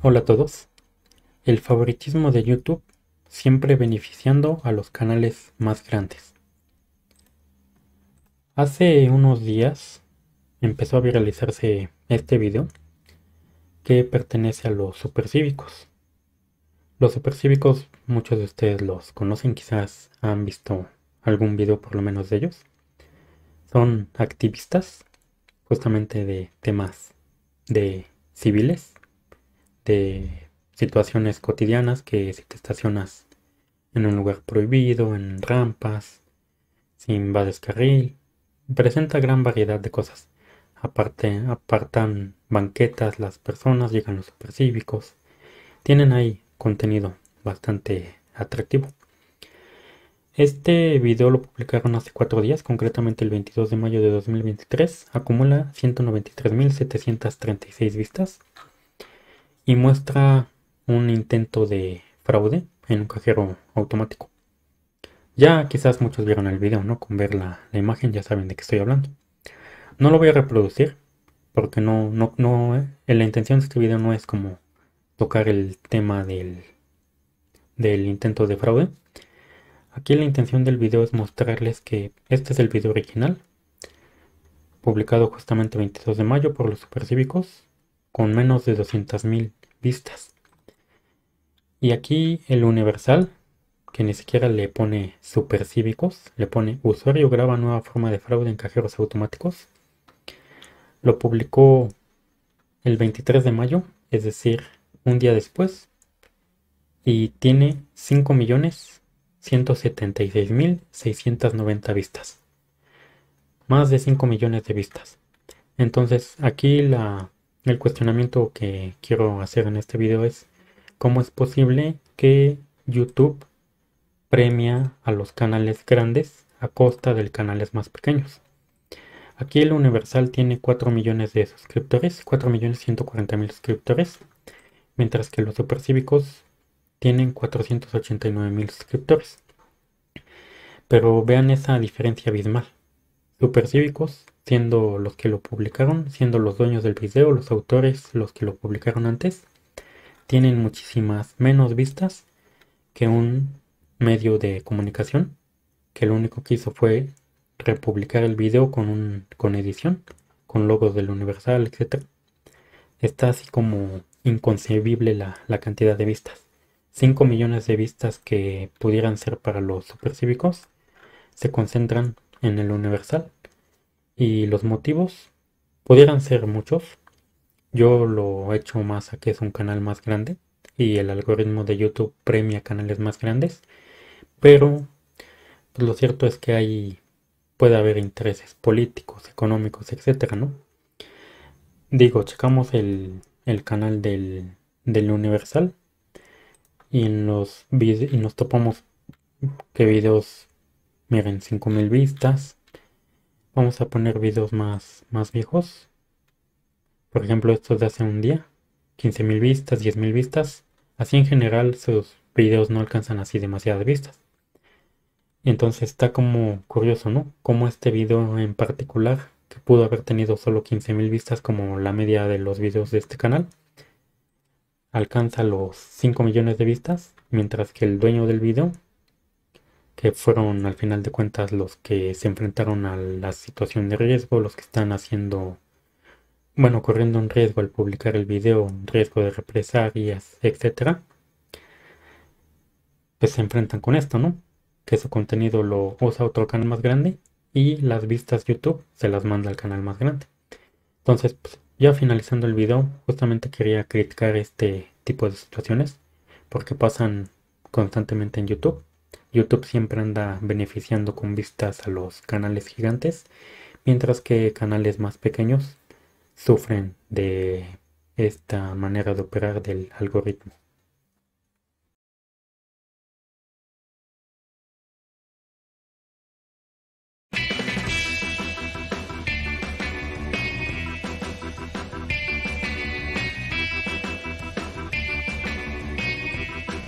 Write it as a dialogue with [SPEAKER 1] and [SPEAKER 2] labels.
[SPEAKER 1] Hola a todos. El favoritismo de YouTube siempre beneficiando a los canales más grandes. Hace unos días empezó a viralizarse este video que pertenece a los supercívicos. Los supercívicos, muchos de ustedes los conocen, quizás han visto algún video por lo menos de ellos. Son activistas justamente de temas de civiles situaciones cotidianas que si te estacionas en un lugar prohibido, en rampas, si invades carril, presenta gran variedad de cosas. Aparte, apartan banquetas las personas, llegan los supercívicos, tienen ahí contenido bastante atractivo. Este video lo publicaron hace cuatro días, concretamente el 22 de mayo de 2023. Acumula 193.736 vistas y muestra un intento de fraude en un cajero automático. Ya quizás muchos vieron el video, ¿no? Con ver la, imagen ya saben de qué estoy hablando. No lo voy a reproducir porque no, no, no, eh, la intención de este video no es como tocar el tema del, del intento de fraude. Aquí la intención del video es mostrarles que este es el video original, publicado justamente 22 de mayo por los supercívicos, con menos de 200.000 vistas. Y aquí el Universal, que ni siquiera le pone super cívicos le pone usuario graba nueva forma de fraude en cajeros automáticos. Lo publicó el 23 de mayo, es decir, un día después, y tiene 5.176.690 vistas. Más de 5 millones de vistas. Entonces aquí la el cuestionamiento que quiero hacer en este video es ¿cómo es posible que YouTube premia a los canales grandes a costa de canales más pequeños? Aquí el Universal tiene 4 millones de suscriptores, 4 millones 140 mil suscriptores, mientras que los Supercívicos tienen 489 mil suscriptores. Pero vean esa diferencia abismal. Supercívicos, siendo los que lo publicaron, siendo los dueños del video, los autores, los que lo publicaron antes, tienen muchísimas menos vistas que un medio de comunicación que lo único que hizo fue republicar el video con, un, con edición, con logos del Universal, etc. Está así como inconcebible la, la cantidad de vistas. 5 millones de vistas que pudieran ser para los supercívicos se concentran en el universal y los motivos pudieran ser muchos. Yo lo he hecho más a que es un canal más grande y el algoritmo de YouTube premia canales más grandes, pero pues, lo cierto es que hay puede haber intereses políticos, económicos, etcétera, ¿no? Digo, checamos el, el canal del, del, Universal y y nos topamos que videos Miren, 5000 vistas. Vamos a poner videos más, más viejos. Por ejemplo, estos de hace un día. 15.000 vistas, 10.000 vistas. Así en general sus videos no alcanzan así demasiadas vistas. Entonces está como curioso, ¿no? Como este video en particular, que pudo haber tenido solo 15.000 vistas como la media de los videos de este canal, alcanza los 5 millones de vistas, mientras que el dueño del video que fueron al final de cuentas los que se enfrentaron a la situación de riesgo, los que están haciendo, bueno, corriendo un riesgo al publicar el video, un riesgo de represalias, etc. Pues se enfrentan con esto, ¿no? Que su contenido lo usa otro canal más grande y las vistas YouTube se las manda al canal más grande. Entonces, pues, ya finalizando el video, justamente quería criticar este tipo de situaciones porque pasan constantemente en YouTube YouTube siempre anda beneficiando con vistas a los canales gigantes, mientras que canales más pequeños sufren de esta manera de operar del algoritmo.